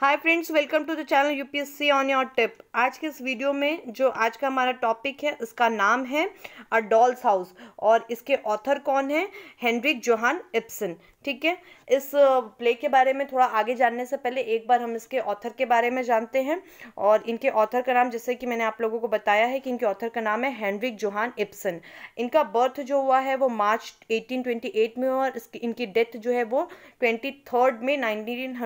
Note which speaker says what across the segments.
Speaker 1: Hi friends welcome to the channel UPSC on your tip आज के इस video में जो आज का हमारा टॉपिक है उसका नाम है अ डॉल्स हाउस और इसके ऑथर कौन है हेनरिक जोहान इप्सन ठीक है इस प्ले के बारे में थोड़ा आगे जानने से पहले एक बार हम इसके ऑथर के बारे में जानते हैं और इनके ऑथर का नाम जैसे कि मैंने आप लोगों को बताया है कि इनके ऑथर का नाम है हैंड्रिक जोहान इप्सन इनका बर्थ जो हुआ है वो मार्च 1828 में और इसकी इनकी डेथ जो है वो थर्ड में नाइनटीन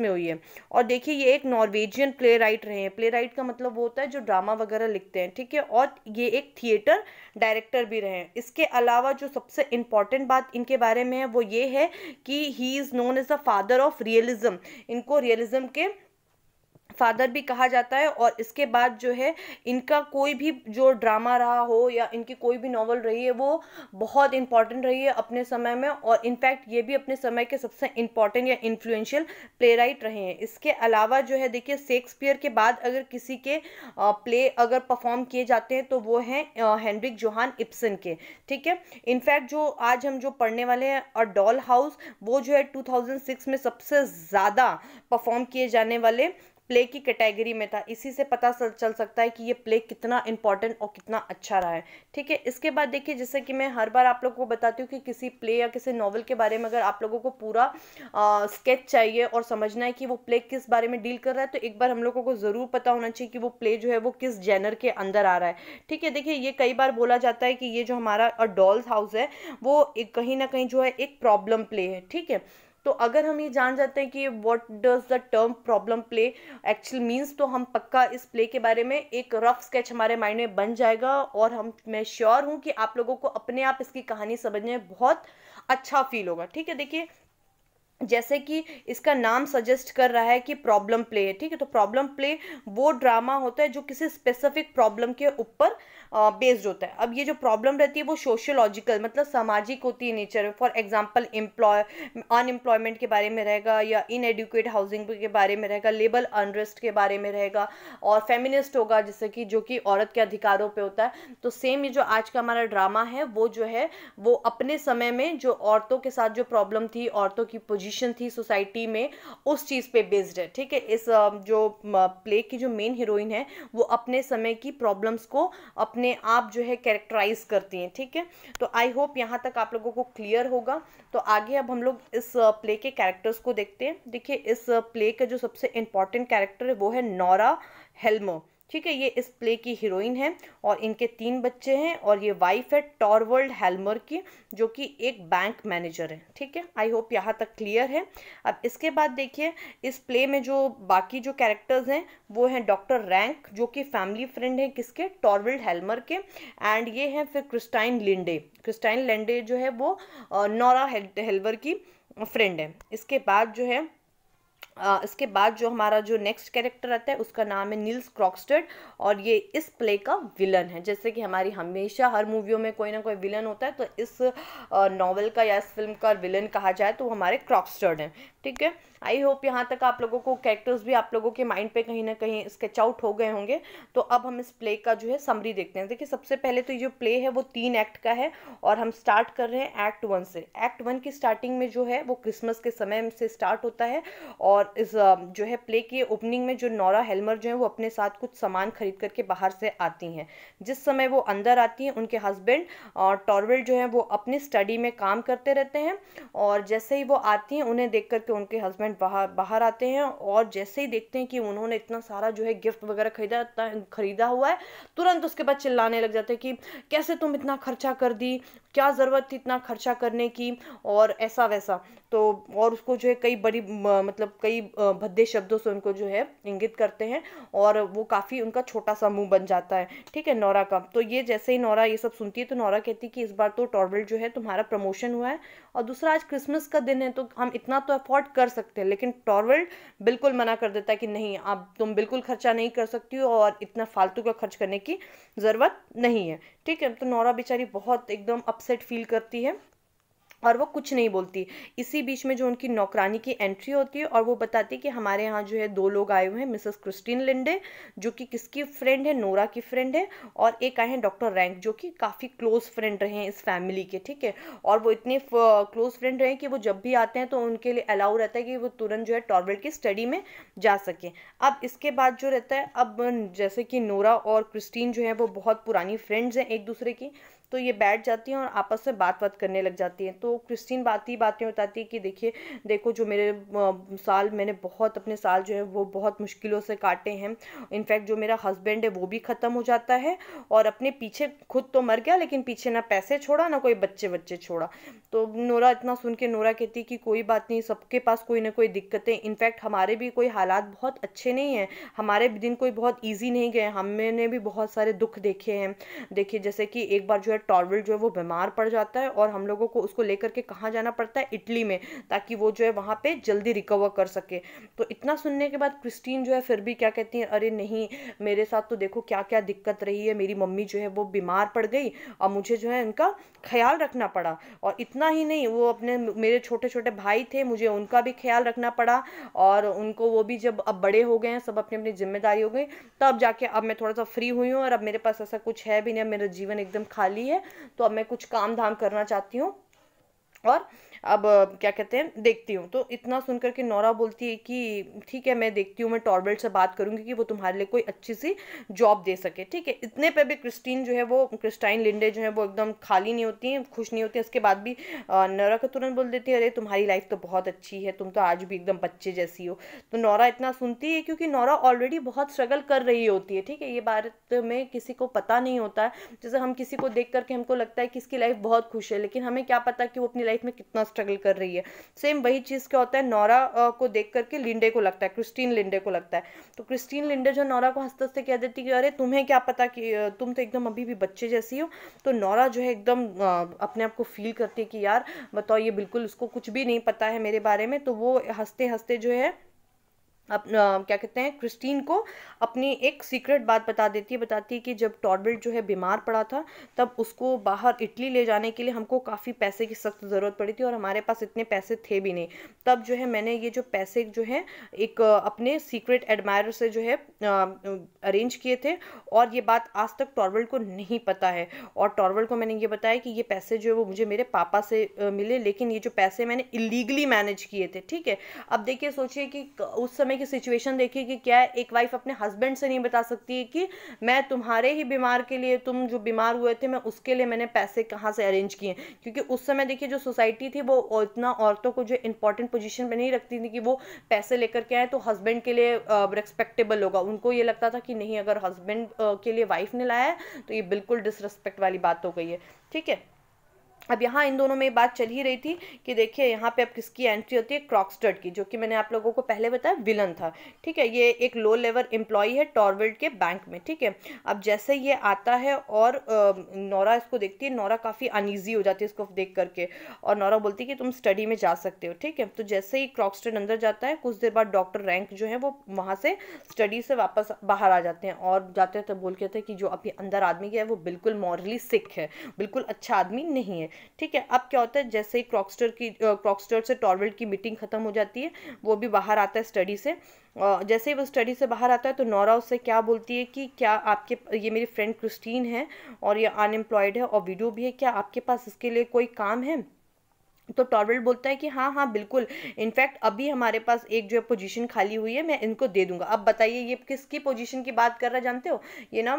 Speaker 1: में हुई है और देखिए ये एक नॉर्वेजियन प्ले राइट रहे हैं प्ले राइट का मतलब वो होता है जो ड्रामा वगैरह लिखते हैं ठीक है और ये एक थिएटर डायरेक्टर भी रहे हैं इसके अलावा जो सबसे इम्पॉर्टेंट बात इनके बारे में है वो ये है कि he is known as the father of realism इनको रियलिज्म के फादर भी कहा जाता है और इसके बाद जो है इनका कोई भी जो ड्रामा रहा हो या इनकी कोई भी नॉवल रही है वो बहुत इंपॉर्टेंट रही है अपने समय में और इनफैक्ट ये भी अपने समय के सबसे इंपॉर्टेंट या इन्फ्लुएंशियल प्ले रहे हैं इसके अलावा जो है देखिए शेक्सपियर के बाद अगर किसी के प्ले अगर परफॉर्म किए जाते हैं तो वो हैं हेनरिक जोहान इप्सन के ठीक है इनफैक्ट जो आज हम जो पढ़ने वाले हैं और डॉल हाउस वो जो है 2006 में सबसे ज़्यादा परफॉर्म किए जाने वाले प्ले की कैटेगरी में था इसी से पता चल सकता है कि ये प्ले कितना इंपॉर्टेंट और कितना अच्छा रहा है ठीक है इसके बाद देखिए जैसे कि मैं हर बार आप लोगों को बताती हूँ कि किसी प्ले या किसी नॉवल के बारे में अगर आप लोगों को पूरा स्केच चाहिए और समझना है कि वो प्ले किस बारे में डील कर रहा है तो एक बार हम लोगों को ज़रूर पता होना चाहिए कि वो प्ले जो है वो किस जेनर के अंदर आ रहा है ठीक है देखिए ये कई बार बोला जाता है कि ये जो हमारा डॉल्स हाउस है वो कहीं ना कहीं जो है एक प्रॉब्लम प्ले है ठीक है तो अगर हम ये जान जाते हैं कि what does the term problem play actual means तो हम पक्का इस प्ले के बारे में एक रफ स्केच हमारे माइंड में बन जाएगा और हम मैं श्योर हूँ कि आप लोगों को अपने आप इसकी कहानी समझने में बहुत अच्छा फील होगा ठीक है देखिए जैसे कि इसका नाम सजेस्ट कर रहा है कि प्रॉब्लम प्ले है ठीक है तो प्रॉब्लम प्ले वो ड्रामा होता है जो किसी स्पेसिफिक प्रॉब्लम के ऊपर बेस्ड होता है अब ये जो प्रॉब्लम रहती है वो सोशियोलॉजिकल मतलब सामाजिक होती है नेचर में फॉर एग्जांपल एम्प्लॉय अनएम्प्लॉयमेंट के बारे में रहेगा या इनएडुकेट हाउसिंग के बारे में रहेगा लेबर अनरेस्ट के बारे में रहेगा और फेमिनिस्ट होगा जैसे कि जो कि औरत के अधिकारों पर होता है तो सेम ये जो आज का हमारा ड्रामा है वो जो है वो अपने समय में जो औरतों के साथ जो प्रॉब्लम थी औरतों की पोजिशन पोजीशन थी सोसाइटी में उस चीज़ पे बेस्ड है ठीक है इस जो प्ले की जो मेन हीरोइन है वो अपने समय की प्रॉब्लम्स को अपने आप जो है कैरेक्टराइज करती हैं ठीक है थीके? तो आई होप यहाँ तक आप लोगों को क्लियर होगा तो आगे अब हम लोग इस प्ले के कैरेक्टर्स को देखते हैं देखिए इस प्ले का जो सबसे इंपॉर्टेंट कैरेक्टर है वो है नौरा हेलमो ठीक है ये इस प्ले की हीरोइन है और इनके तीन बच्चे हैं और ये वाइफ है टॉरवर्ल्ड हेलमर की जो कि एक बैंक मैनेजर है ठीक है आई होप यहाँ तक क्लियर है अब इसके बाद देखिए इस प्ले में जो बाकी जो कैरेक्टर्स हैं वो हैं डॉक्टर रैंक जो कि फैमिली फ्रेंड है किसके टॉरवर्ल्ड हेलमर के एंड ये हैं फिर क्रिस्टाइन लिंडे क्रिस्टाइन लिंडे जो है वो नोरा हेल्वर की फ्रेंड है इसके बाद जो है इसके बाद जो हमारा जो नेक्स्ट कैरेक्टर आता है उसका नाम है नील्स क्रॉक्सटर्ड और ये इस प्ले का विलन है जैसे कि हमारी हमेशा हर मूवियों में कोई ना कोई विलन होता है तो इस नॉवल का या इस फिल्म का विलन कहा जाए तो वो हमारे क्रॉक्स्टर्ड हैं ठीक है आई होप यहाँ तक आप लोगों को कैरेक्टर्स भी आप लोगों के माइंड पे कहीं ना कहीं स्केच आउट हो गए होंगे तो अब हम इस प्ले का जो है समरी देखते हैं देखिए सबसे पहले तो जो प्ले है वो तीन एक्ट का है और हम स्टार्ट कर रहे हैं एक्ट वन से एक्ट वन की स्टार्टिंग में जो है वो क्रिसमस के समय से स्टार्ट होता है और इस जो है प्ले की ओपनिंग में जो नौरा हेलमर जो है वो अपने साथ कुछ सामान खरीद करके बाहर से आती हैं जिस समय वो अंदर आती हैं उनके हस्बैंड और टॉरवेल जो है वो अपनी स्टडी में काम करते रहते हैं और जैसे ही वो आती हैं उन्हें देख करके उनके हस्बैंड गवर्नमेंट बाहर बाहर आते हैं और जैसे ही देखते हैं कि उन्होंने इतना सारा जो है गिफ्ट वगैरह खरीदा खरीदा हुआ है तुरंत उसके बाद चिल्लाने लग जाते हैं कि कैसे तुम इतना खर्चा कर दी क्या ज़रूरत थी इतना खर्चा करने की और ऐसा वैसा तो और उसको जो है कई बड़ी मतलब कई भद्दे शब्दों से उनको जो है इंगित करते हैं और वो काफ़ी उनका छोटा सा मुंह बन जाता है ठीक है नौरा का तो ये जैसे ही नौरा ये सब सुनती है तो नौरा कहती है कि इस बार तो टॉर्बल जो है तुम्हारा प्रमोशन हुआ है और दूसरा आज क्रिसमस का दिन है तो हम इतना तो अफोर्ड कर सकते हैं लेकिन टॉर्वेल्ट बिल्कुल मना कर देता है कि नहीं आप तुम बिल्कुल खर्चा नहीं कर सकती हो और इतना फालतू का खर्च करने की ज़रूरत नहीं है ठीक है तो नौरा बेचारी बहुत एकदम अपस अपसेट फील करती है और वो कुछ नहीं बोलती इसी बीच में जो उनकी नौकरानी की एंट्री होती है और वो बताती है कि हमारे यहाँ जो है दो लोग आए हुए हैं मिसेस क्रिस्टीन लिंडे जो कि किसकी फ्रेंड है नोरा की फ्रेंड है और एक आए हैं डॉक्टर रैंक जो कि काफ़ी क्लोज फ्रेंड रहे हैं इस फैमिली के ठीक है और वो इतने क्लोज फ्रेंड रहे कि वो जब भी आते हैं तो उनके लिए अलाउ रहता है कि वो तुरंत जो है टॉर्बेट की स्टडी में जा सकें अब इसके बाद जो रहता है अब जैसे कि नोरा और क्रिस्टीन जो है वो बहुत पुरानी फ्रेंड्स हैं एक दूसरे की तो ये बैठ जाती हैं और आपस में बात बात करने लग जाती हैं तो क्रिस्टीन बात ही बातें बताती है कि देखिए देखो जो मेरे साल मैंने बहुत अपने साल जो है वो बहुत मुश्किलों से काटे हैं इनफैक्ट जो मेरा हस्बैंड है वो भी ख़त्म हो जाता है और अपने पीछे खुद तो मर गया लेकिन पीछे ना पैसे छोड़ा ना कोई बच्चे बच्चे छोड़ा तो नोरा इतना सुन के नोरा कहती कि कोई बात नहीं सबके पास कोई ना कोई दिक्कतें इनफैक्ट हमारे भी कोई हालात बहुत अच्छे नहीं हैं हमारे दिन कोई बहुत ईजी नहीं गए हमने भी बहुत सारे दुख देखे हैं देखिए जैसे कि एक बार जो है पर टॉर्विल जो है वो बीमार पड़ जाता है और हम लोगों को उसको लेकर के कहाँ जाना पड़ता है इटली में ताकि वो जो है वहाँ पे जल्दी रिकवर कर सके तो इतना सुनने के बाद क्रिस्टीन जो है फिर भी क्या कहती है अरे नहीं मेरे साथ तो देखो क्या क्या दिक्कत रही है मेरी मम्मी जो है वो बीमार पड़ गई और मुझे जो है उनका ख्याल रखना पड़ा और इतना ही नहीं वो अपने मेरे छोटे छोटे भाई थे मुझे उनका भी ख्याल रखना पड़ा और उनको वो भी जब अब बड़े हो गए हैं सब अपनी अपनी जिम्मेदारी हो गई तब जाके अब मैं थोड़ा सा फ्री हुई हूँ और अब मेरे पास ऐसा कुछ है भी नहीं अब मेरा जीवन एकदम खाली है तो अब मैं कुछ काम धाम करना चाहती हूँ और अब क्या कहते हैं देखती हूँ तो इतना सुन करके नौरा बोलती है कि ठीक है मैं देखती हूँ मैं टॉर्बेल्ट से बात करूँगी कि वो तुम्हारे लिए कोई अच्छी सी जॉब दे सके ठीक है इतने पे भी क्रिस्टीन जो है वो क्रिस्टाइन लिंडे जो है वो एकदम खाली नहीं होती हैं खुश नहीं होती इसके बाद भी नौरा को तुरंत बोल देती है अरे तुम्हारी लाइफ तो बहुत अच्छी है तुम तो आज भी एकदम बच्चे जैसी हो तो नौरा इतना सुनती है क्योंकि नौरा ऑलरेडी बहुत स्ट्रगल कर रही होती है ठीक है ये बात में किसी को पता नहीं होता है जैसे हम किसी को देख करके हमको लगता है कि इसकी लाइफ बहुत खुश है लेकिन हमें क्या पता कि वो अपनी लाइफ में कितना स्ट्रगल कर रही है सेम वही चीज़ क्या होता है नौरा को देख करके लिंडे को लगता है क्रिस्टीन लिंडे को लगता है तो क्रिस्टीन लिंडे जो नौरा को हंसते हंसते कह देती कि अरे तुम्हें क्या पता कि तुम तो एकदम अभी भी बच्चे जैसी हो तो नौरा जो है एकदम अपने आप को फील करती है कि यार बताओ ये बिल्कुल उसको कुछ भी नहीं पता है मेरे बारे में तो वो हंसते हंसते जो है अपना क्या कहते हैं क्रिस्टीन को अपनी एक सीक्रेट बात बता देती है बताती है कि जब टॉर्बिल्ड जो है बीमार पड़ा था तब उसको बाहर इटली ले जाने के लिए हमको काफ़ी पैसे की सख्त ज़रूरत पड़ी थी और हमारे पास इतने पैसे थे भी नहीं तब जो है मैंने ये जो पैसे जो है एक अपने सीक्रेट एडमायर से जो है अरेंज किए थे और ये बात आज तक टॉर्बल्ड को नहीं पता है और टॉर्बल्ड को मैंने ये बताया कि ये पैसे जो है वो मुझे मेरे पापा से मिले लेकिन ये जो पैसे मैंने इलीगली मैनेज किए थे ठीक है अब देखिए सोचिए कि उस समय कि सिचुएशन देखिए कि क्या है एक वाइफ अपने हस्बैंड से नहीं बता सकती है कि मैं तुम्हारे ही बीमार के लिए तुम जो बीमार हुए थे मैं उसके लिए मैंने पैसे कहाँ से अरेंज किए क्योंकि उस समय देखिए जो सोसाइटी थी वो इतना औरतों को जो इंपॉर्टेंट पोजिशन पर नहीं रखती थी कि वो पैसे लेकर के आए तो हस्बैंड के लिए रिस्पेक्टेबल होगा उनको ये लगता था कि नहीं अगर हस्बैंड के लिए वाइफ ने लाया है तो ये बिल्कुल डिसरिस्पेक्ट वाली बात हो गई है ठीक है अब यहाँ इन दोनों में बात चल ही रही थी कि देखिए यहाँ पे अब किसकी एंट्री होती है क्रॉक्सटर्ड की जो कि मैंने आप लोगों को पहले बताया विलन था ठीक है ये एक लो लेवल एम्प्लॉई है टॉरवेल्ड के बैंक में ठीक है अब जैसे ये आता है और नौरा इसको देखती है नौरा काफ़ी अनईजी हो जाती है इसको देख करके और नौरा बोलती है कि तुम स्टडी में जा सकते हो ठीक है तो जैसे ही क्रॉक्सटर्ड अंदर जाता है कुछ देर बाद डॉक्टर रैंक जो है वो वहाँ से स्टडी से वापस बाहर आ जाते हैं और जाते तो बोल के थे कि जो अभी अंदर आदमी गया है वो बिल्कुल मॉरली सिख है बिल्कुल अच्छा आदमी नहीं है ठीक है अब क्या होता है जैसे ही क्रॉक्सटर की क्रॉक्सटर से टॉरवेल्ट की मीटिंग खत्म हो जाती है वो भी बाहर आता है स्टडी से जैसे ही वो स्टडी से बाहर आता है तो नौरा उससे क्या बोलती है कि क्या आपके ये मेरी फ्रेंड क्रिस्टीन है और ये अनएम्प्लॉयड है और वीडियो भी है क्या आपके पास इसके लिए कोई काम है तो टॉरवेल बोलता है कि हाँ हाँ बिल्कुल इनफैक्ट अभी हमारे पास एक जो है पोजीशन खाली हुई है मैं इनको दे दूंगा अब बताइए ये किसकी पोजीशन की बात कर रहा जानते हो ये ना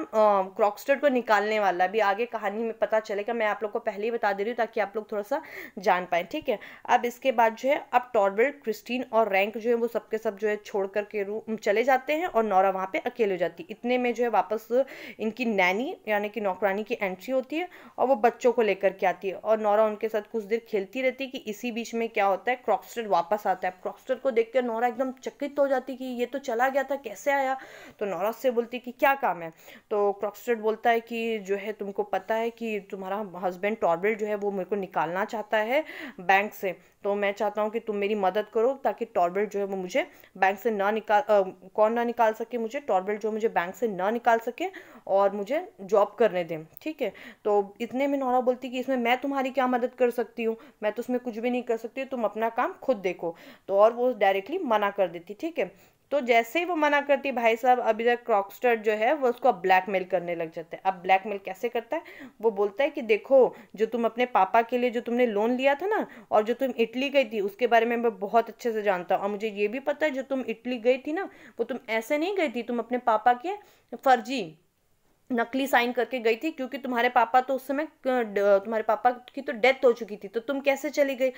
Speaker 1: क्रॉक्सटर्ड को निकालने वाला अभी आगे कहानी में पता चलेगा मैं आप लोग को पहले ही बता दे रही हूँ ताकि आप लोग थोड़ा सा जान पाए ठीक है अब इसके बाद जो है अब टॉरवेल क्रिस्टीन और रैंक जो है वो सबके सब जो है छोड़ करके रूम चले जाते हैं और नौरा वहाँ पर अकेले हो जाती है इतने में जो है वापस इनकी नैनी यानी कि नौकरानी की एंट्री होती है और वो बच्चों को लेकर के आती है और नौरा उनके साथ कुछ देर खेलती रहती रहती है कि इसी बीच में क्या होता है क्रॉक्स्टर वापस आता है क्रॉक्स्टर को देख कर नौरा एकदम चकित हो जाती कि ये तो चला गया था कैसे आया तो नौरा से बोलती कि क्या काम है तो क्रॉक्स्टर बोलता है कि जो है तुमको पता है कि तुम्हारा हस्बैंड टॉर्बेट जो है वो मेरे को निकालना चाहता है बैंक से तो मैं चाहता हूँ कि तुम मेरी मदद करो ताकि टॉर्बेट जो है वो मुझे बैंक से ना निकाल आ, कौन ना निकाल सके मुझे टॉर्बेट जो मुझे बैंक से ना निकाल सके और मुझे जॉब करने दें ठीक है तो इतने में नौरा बोलती कि इसमें मैं तुम्हारी क्या मदद कर सकती हूँ मैं तो उसमें कुछ भी नहीं कर सकती तुम अपना काम खुद देखो तो और वो डायरेक्टली मना कर देती ठीक है तो जैसे ही वो मना करती भाई साहब अभी तक क्रॉकस्टर जो है वो उसको ब्लैकमेल करने लग जाता है अब ब्लैकमेल कैसे करता है वो बोलता है कि देखो जो तुम अपने पापा के लिए जो तुमने लोन लिया था ना और जो तुम इटली गई थी उसके बारे में मैं बहुत अच्छे से जानता हूँ और मुझे ये भी पता है जो तुम इटली गई थी ना वो तुम ऐसे नहीं गई थी तुम अपने पापा के फर्जी नकली साइन करके गई थी क्योंकि तुम्हारे पापा तो उस समय तुम्हारे पापा की तो डेथ हो चुकी थी तो तुम कैसे चली गई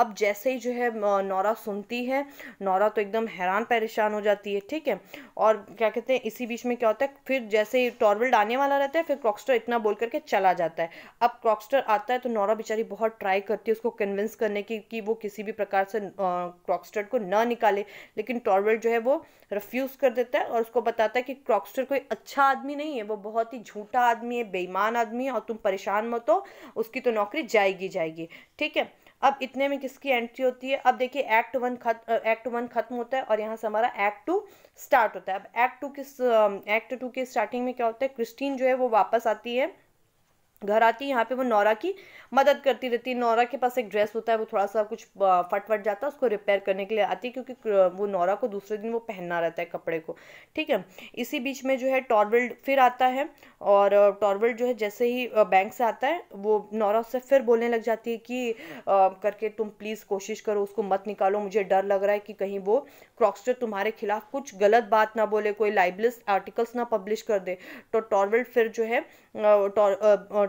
Speaker 1: अब जैसे ही जो है नौरा सुनती है नौरा तो एकदम हैरान परेशान हो जाती है ठीक है और क्या कहते हैं इसी बीच में क्या होता है फिर जैसे ही टॉर्वेल्ड आने वाला रहता है फिर क्रॉक्स्टर इतना बोल करके चला जाता है अब क्रॉक्स्टर आता है तो नौरा बेचारी बहुत ट्राई करती है उसको कन्विंस करने की कि वो किसी भी प्रकार से क्रॉक्स्टर को न निकाले लेकिन टॉर्वेल्ड जो है वो रिफ्यूज़ कर देता है और उसको बताता है कि क्रॉक्सटर कोई अच्छा आदमी नहीं है वो बहुत ही झूठा आदमी है बेईमान आदमी है और तुम परेशान मत हो उसकी तो नौकरी जाएगी जाएगी ठीक है अब इतने में किसकी एंट्री होती है अब देखिए एक्ट वन खत एक्ट वन खत्म होता है और यहाँ से हमारा एक्ट टू स्टार्ट होता है अब एक्ट टू किस एक्ट टू के स्टार्टिंग में क्या होता है क्रिस्टीन जो है वो वापस आती है घर आती है यहाँ पे वो नौरा की मदद करती रहती है नौरा के पास एक ड्रेस होता है वो थोड़ा सा कुछ फट फट जाता है उसको रिपेयर करने के लिए आती है क्योंकि वो नौरा को दूसरे दिन वो पहनना रहता है कपड़े को ठीक है इसी बीच में जो है टॉरवेल्ड फिर आता है और टॉरवेल्ड जो है जैसे ही बैंक से आता है वो नौरा उससे फिर बोलने लग जाती है कि आ, करके तुम प्लीज़ कोशिश करो उसको मत निकालो मुझे डर लग रहा है कि कहीं वो क्रॉक्सटर तुम्हारे खिलाफ कुछ गलत बात ना बोले कोई लाइबलिस आर्टिकल्स ना पब्लिश कर दे तो टॉरवेल्ड फिर जो है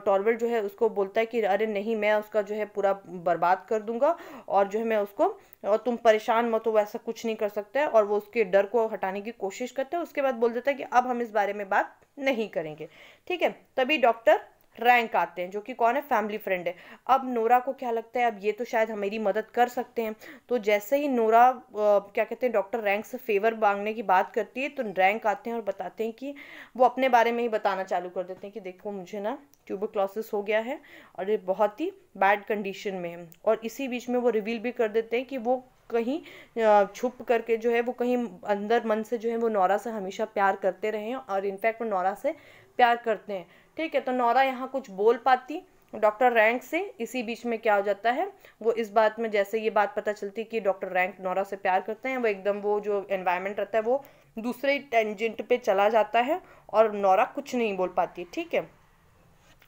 Speaker 1: टॉर्वेल जो है उसको बोलता है कि अरे नहीं मैं उसका जो है पूरा बर्बाद कर दूंगा और जो है मैं उसको और तुम परेशान मत हो वैसा कुछ नहीं कर सकता और वो उसके डर को हटाने की कोशिश करते हैं उसके बाद बोल देता है कि अब हम इस बारे में बात नहीं करेंगे ठीक है तभी डॉक्टर रैंक आते हैं जो कि कौन है फैमिली फ्रेंड है अब नोरा को क्या लगता है अब ये तो शायद हमारी मदद कर सकते हैं तो जैसे ही नोरा क्या कहते हैं डॉक्टर रैंक से फेवर मांगने की बात करती है तो रैंक आते हैं और बताते हैं कि वो अपने बारे में ही बताना चालू कर देते हैं कि देखो मुझे ना ट्यूबरक्लोसिस हो गया है और ये बहुत ही बैड कंडीशन में है और इसी बीच में वो रिवील भी कर देते हैं कि वो कहीं छुप करके जो है वो कहीं अंदर मन से जो है वो नौरा से हमेशा प्यार करते रहे हैं और इनफैक्ट वो नौरा से प्यार करते हैं ठीक है तो नौरा यहाँ कुछ बोल पाती डॉक्टर रैंक से इसी बीच में क्या हो जाता है वो इस बात में जैसे ये बात पता चलती है कि डॉक्टर रैंक नौरा से प्यार करते हैं वो एकदम वो जो एनवायरमेंट रहता है वो दूसरे टेंजेंट पे चला जाता है और नौरा कुछ नहीं बोल पाती ठीक है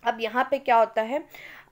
Speaker 1: अब यहाँ पे क्या होता है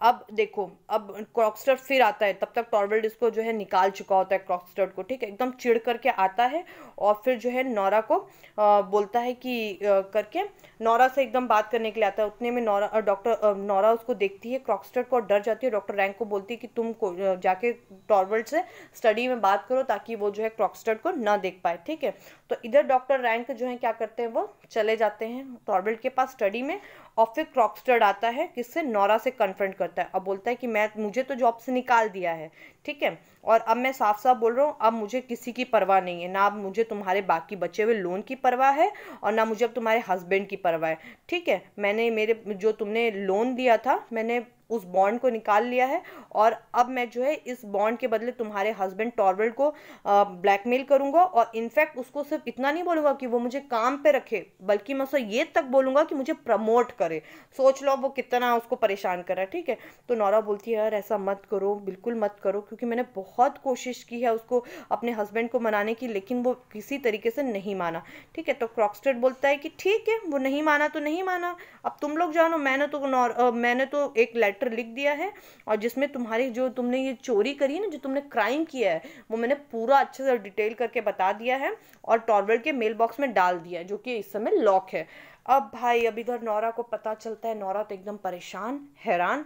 Speaker 1: अब देखो अब क्रॉकस्टर्ट फिर आता है तब तक टॉर्वेल्ड इसको जो है निकाल चुका होता है क्रॉकस्टर्ट को ठीक है एकदम चिड़ करके आता है और फिर जो है नौरा को आ, बोलता है कि आ, करके नौरा से एकदम बात करने के लिए आता है उतने में नौरा डॉक्टर नौरा उसको देखती है क्रॉकस्टर्ट को डर जाती है डॉक्टर रैंक को बोलती है कि तुम को जाके टॉर्वेल्ड से स्टडी में बात करो ताकि वो जो है क्रॉकस्टर्ट को ना देख पाए ठीक है तो इधर डॉक्टर रैंक जो है क्या करते हैं वो चले जाते हैं टॉर्वेल्ड के पास स्टडी में और फिर क्रॉक्सटर्ड आता है किससे नौरा से कन्फ्रंट करता है अब बोलता है कि मैं मुझे तो जॉब से निकाल दिया है ठीक है और अब मैं साफ साफ बोल रहा हूँ अब मुझे किसी की परवाह नहीं है ना अब मुझे तुम्हारे बाकी बचे हुए लोन की परवाह है और ना मुझे अब तुम्हारे हस्बैंड की परवाह है ठीक है मैंने मेरे जो तुमने लोन दिया था मैंने उस बॉन्ड को निकाल लिया है और अब मैं जो है इस बॉन्ड के बदले तुम्हारे हस्बैंड टॉरवेल्ड को ब्लैकमेल करूंगा और इनफैक्ट उसको सिर्फ इतना नहीं बोलूंगा कि वो मुझे काम पे रखे बल्कि मैं उसे ये तक बोलूंगा कि मुझे प्रमोट करे सोच लो वो कितना उसको परेशान कर रहा है ठीक है तो नौरा बोलती है यार ऐसा मत करो बिल्कुल मत करो क्योंकि मैंने बहुत कोशिश की है उसको अपने हस्बैंड को मनाने की लेकिन वो किसी तरीके से नहीं माना ठीक है तो क्रॉक्सटेड बोलता है कि ठीक है वो नहीं माना तो नहीं माना अब तुम लोग जानो मैंने तो मैंने तो एक लेटर चैप्टर लिख दिया है और जिसमें तुम्हारी जो तुमने ये चोरी करी है ना जो तुमने क्राइम किया है वो मैंने पूरा अच्छे से डिटेल करके बता दिया है और टॉर्वेल के मेल बॉक्स में डाल दिया है जो कि इस समय लॉक है अब भाई अब इधर नौरा को पता चलता है नौरा तो एकदम परेशान हैरान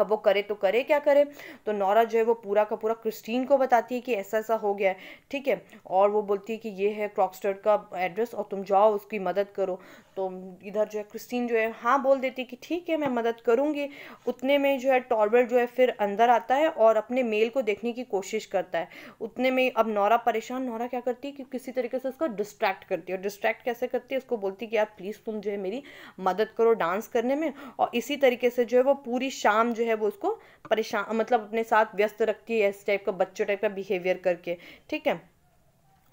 Speaker 1: अब वो करे तो करे क्या करे तो नौरा जो है वो पूरा का पूरा क्रिस्टीन को बताती है कि ऐसा ऐसा हो गया है ठीक है और वो बोलती है कि ये है क्रॉक्सटर्ड का एड्रेस और तुम जाओ उसकी मदद करो तो इधर जो है क्रिस्टीन जो है हाँ बोल देती कि ठीक है मैं मदद करूँगी उतने में जो है टॉर्बर्ट जो है फिर अंदर आता है और अपने मेल को देखने की कोशिश करता है उतने में अब नौरा परेशान नौरा क्या करती है कि किसी तरीके से उसको डिस्ट्रैक्ट करती है और डिस्ट्रैक्ट कैसे करती है उसको बोलती है कि यार प्लीज़ तुम जो है मेरी मदद करो डांस करने में और इसी तरीके से जो है वो पूरी शाम जो है वो उसको परेशान मतलब अपने साथ व्यस्त रखती है इस टाइप का बच्चों टाइप का बिहेवियर करके ठीक है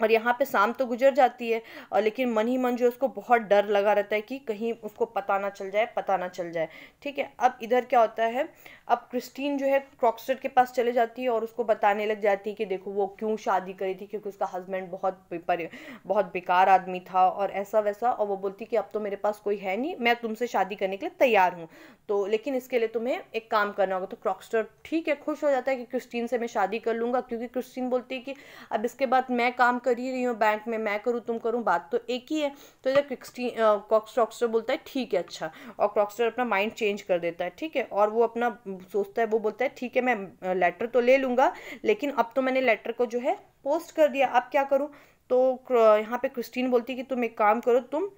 Speaker 1: और यहाँ पे शाम तो गुजर जाती है और लेकिन मन ही मन जो उसको बहुत डर लगा रहता है कि कहीं उसको पता ना चल जाए पता ना चल जाए ठीक है अब इधर क्या होता है अब क्रिस्टीन जो है क्रॉक्सटर के पास चले जाती है और उसको बताने लग जाती है कि देखो वो क्यों शादी करी थी क्योंकि उसका हस्बैंड बहुत पर बहुत बेकार आदमी था और ऐसा वैसा और वो बोलती कि अब तो मेरे पास कोई है नहीं मैं तुमसे शादी करने के लिए तैयार हूँ तो लेकिन इसके लिए तुम्हें एक काम करना होगा तो क्रॉक्सटर ठीक है खुश हो जाता है कि क्रिस्टीन से मैं शादी कर लूँगा क्योंकि क्रिस्टीन बोलती है कि अब इसके बाद मैं काम कर कर ही रही हूँ बैंक में मैं करूँ तुम करूँ बात तो एक ही है तो इधर क्रिक्सटी कॉक्स रॉक्स्टर बोलता है ठीक है अच्छा और क्रॉक्सटर अपना माइंड चेंज कर देता है ठीक है और वो अपना सोचता है वो बोलता है ठीक है मैं लेटर तो ले लूँगा लेकिन अब तो मैंने लेटर को जो है पोस्ट कर दिया अब क्या करूँ तो यहाँ पे क्रिस्टीन बोलती है कि तुम एक काम करो तुम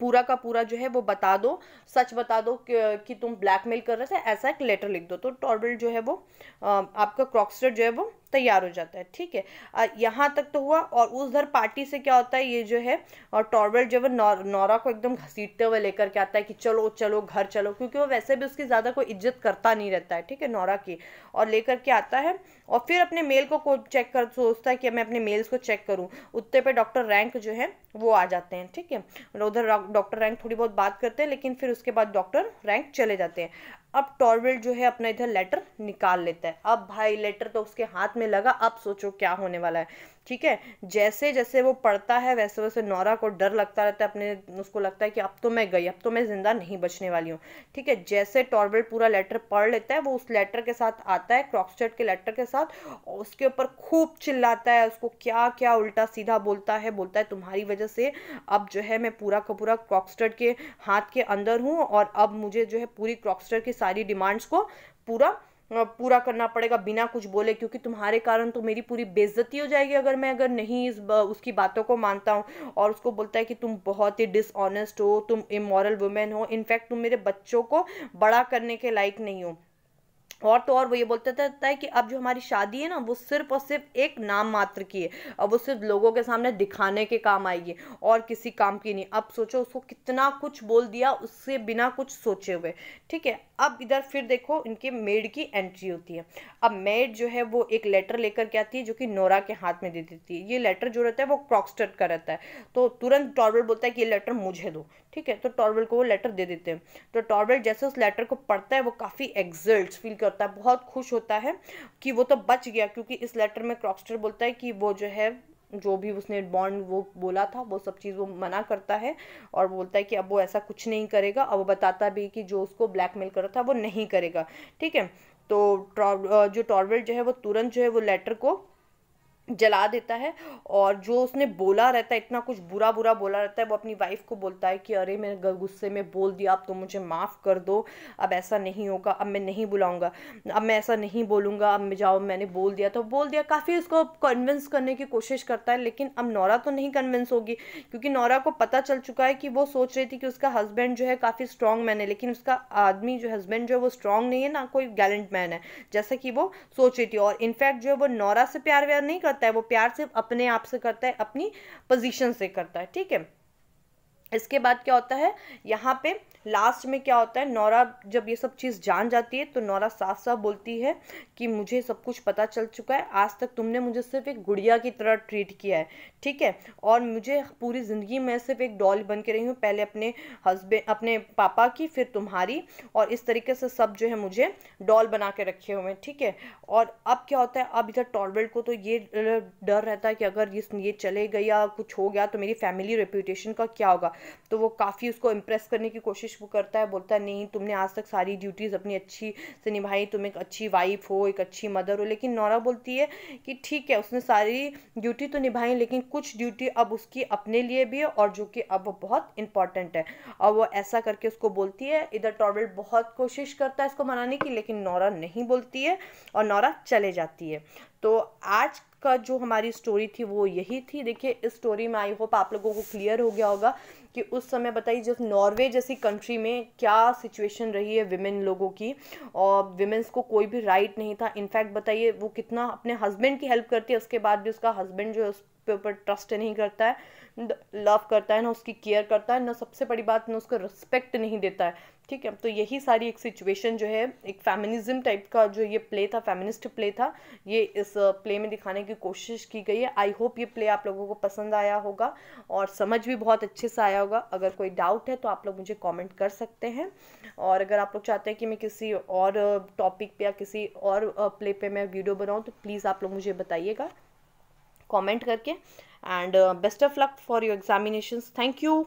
Speaker 1: पूरा का पूरा जो है वो बता दो सच बता दो कि, कि तुम ब्लैकमेल कर रहे थे ऐसा एक लेटर लिख दो तो टॉर्बल जो है वो आपका क्रॉक्सटर जो है वो तैयार हो जाता है ठीक है यहाँ तक तो हुआ और उधर पार्टी से क्या होता है ये जो है और टॉर्बर्ट जो है नौरा को एकदम घसीटते हुए लेकर के आता है कि चलो चलो घर चलो क्योंकि वो वैसे भी उसकी ज़्यादा कोई इज्जत करता नहीं रहता है ठीक है नौरा की और लेकर के आता है और फिर अपने मेल को चेक कर सोचता है कि मैं अपने मेल्स को चेक करूँ उत्ते पे डॉक्टर रैंक जो है वो आ जाते हैं ठीक है उधर डॉक्टर रैंक थोड़ी बहुत बात करते हैं लेकिन फिर उसके बाद डॉक्टर रैंक चले जाते हैं अब टॉरवेल्ड जो है अपना इधर लेटर निकाल लेता है अब भाई लेटर तो उसके हाथ में लगा अब सोचो क्या होने वाला है ठीक है जैसे जैसे वो पढ़ता है वैसे वैसे नौरा को डर लगता रहता है अपने उसको लगता है कि अब तो मैं गई अब तो मैं ज़िंदा नहीं बचने वाली हूँ ठीक है जैसे टॉर्बेल पूरा लेटर पढ़ लेता है वो उस लेटर के साथ आता है क्रॉक्सचर्ट के लेटर के साथ और उसके ऊपर खूब चिल्लाता है उसको क्या क्या उल्टा सीधा बोलता है बोलता है तुम्हारी वजह से अब जो है मैं पूरा का पूरा क्रॉक्सचर्ट के हाथ के अंदर हूँ और अब मुझे जो है पूरी क्रॉक्सचर्ट की सारी डिमांड्स को पूरा पूरा करना पड़ेगा बिना कुछ बोले क्योंकि तुम्हारे कारण तो मेरी पूरी बेइज्जती हो जाएगी अगर मैं अगर नहीं इस उसकी बातों को मानता हूँ और उसको बोलता है कि तुम बहुत ही डिसऑनेस्ट हो तुम इमोरल वुमेन हो इनफैक्ट तुम मेरे बच्चों को बड़ा करने के लायक नहीं हो और तो और वो ये बोलते रहता है कि अब जो हमारी शादी है ना वो सिर्फ और सिर्फ एक नाम मात्र की है अब वो सिर्फ लोगों के सामने दिखाने के काम आएगी और किसी काम की नहीं अब सोचो उसको कितना कुछ बोल दिया उससे बिना कुछ सोचे हुए ठीक है अब इधर फिर देखो इनके मेड की एंट्री होती है अब मेड जो है वो एक लेटर लेकर के आती है जो कि नोरा के हाथ में दे देती है ये लेटर जो रहता है वो क्रॉक्सटर्ट का रहता है तो तुरंत टॉर्बल बोलता है कि ये लेटर मुझे दो ठीक है तो टॉर्वेल को वो लेटर दे देते हैं तो टॉर्बल जैसे उस लेटर को पढ़ता है वो काफ़ी एग्जल्ट फील कर होता है बहुत खुश होता है कि वो तो बच गया क्योंकि इस लेटर में क्रॉक्स्टर बोलता है कि वो जो है जो भी उसने बॉन्ड वो बोला था वो सब चीज़ वो मना करता है और बोलता है कि अब वो ऐसा कुछ नहीं करेगा अब वो बताता भी कि जो उसको ब्लैकमेल कर रहा था वो नहीं करेगा ठीक है तो जो टॉर्वेल जो है वो तुरंत जो है वो लेटर को जला देता है और जो उसने बोला रहता है इतना कुछ बुरा बुरा बोला रहता है वो अपनी वाइफ को बोलता है कि अरे मैंने गुस्से में बोल दिया अब तो मुझे माफ़ कर दो अब ऐसा नहीं होगा अब मैं नहीं बुलाऊंगा अब मैं ऐसा नहीं बोलूंगा अब मैं जाओ मैंने बोल दिया तो बोल दिया काफ़ी उसको कन्विंस करने की कोशिश करता है लेकिन अब नौरा तो नहीं कन्विंस होगी क्योंकि नौरा को पता चल चुका है कि वो सोच रही थी कि उसका हस्बैंड जो है काफ़ी स्ट्रांग मैन है लेकिन उसका आदमी जो हस्बैंड जो है वो स्ट्रांग नहीं है ना कोई गैलेंट मैन है जैसा कि वो सोच रही थी और इनफैक्ट जो है वो नौरा से प्यार व्यार नहीं कर करता है वो प्यार सिर्फ अपने आप से करता है अपनी पोजीशन से करता है ठीक है इसके बाद क्या होता है यहाँ पे लास्ट में क्या होता है नौरा जब ये सब चीज़ जान जाती है तो नौरा साफ साफ बोलती है कि मुझे सब कुछ पता चल चुका है आज तक तुमने मुझे सिर्फ एक गुड़िया की तरह ट्रीट किया है ठीक है और मुझे पूरी ज़िंदगी मैं सिर्फ एक डॉल बन के रही हूँ पहले अपने हस्बैंड अपने पापा की फिर तुम्हारी और इस तरीके से सब जो है मुझे डॉल बना के रखे हुए हैं ठीक है और अब क्या होता है अब इधर टॉलवेल्ट को तो ये डर रहता है कि अगर इस ये चले गया कुछ हो गया तो मेरी फैमिली रेपूटेशन का क्या होगा तो वो काफ़ी उसको इम्प्रेस करने की कोशिश कोशिश वो करता है बोलता है नहीं तुमने आज तक सारी ड्यूटीज़ अपनी अच्छी से निभाई तुम एक अच्छी वाइफ हो एक अच्छी मदर हो लेकिन नौरा बोलती है कि ठीक है उसने सारी ड्यूटी तो निभाई लेकिन कुछ ड्यूटी अब उसकी अपने लिए भी है और जो कि अब बहुत इंपॉर्टेंट है और वो ऐसा करके उसको बोलती है इधर टॉर्वेट बहुत कोशिश करता है इसको मनाने की लेकिन नौरा नहीं बोलती है और नौरा चले जाती है तो आज का जो हमारी स्टोरी थी वो यही थी देखिए इस स्टोरी में आई होप आप लोगों को क्लियर हो गया होगा कि उस समय बताइए जब नॉर्वे जैसी कंट्री में क्या सिचुएशन रही है विमेन लोगों की और विमेंस को कोई भी राइट नहीं था इनफैक्ट बताइए वो कितना अपने हस्बैंड की हेल्प करती है उसके बाद भी उसका हस्बैंड जो है उस पे ऊपर ट्रस्ट नहीं करता है लव करता है ना उसकी केयर करता है ना सबसे बड़ी बात ना उसको रिस्पेक्ट नहीं देता है ठीक है तो यही सारी एक सिचुएशन जो है एक फेमिनिज्म टाइप का जो ये प्ले था फेमिनिस्ट प्ले था ये इस प्ले में दिखाने की कोशिश की गई है आई होप ये प्ले आप लोगों को पसंद आया होगा और समझ भी बहुत अच्छे से आया होगा अगर कोई डाउट है तो आप लोग मुझे कॉमेंट कर सकते हैं और अगर आप लोग चाहते हैं कि मैं किसी और टॉपिक पर या किसी और प्ले पर मैं वीडियो बनाऊँ तो प्लीज़ आप लोग मुझे बताइएगा कॉमेंट करके and best of luck for your examination thank you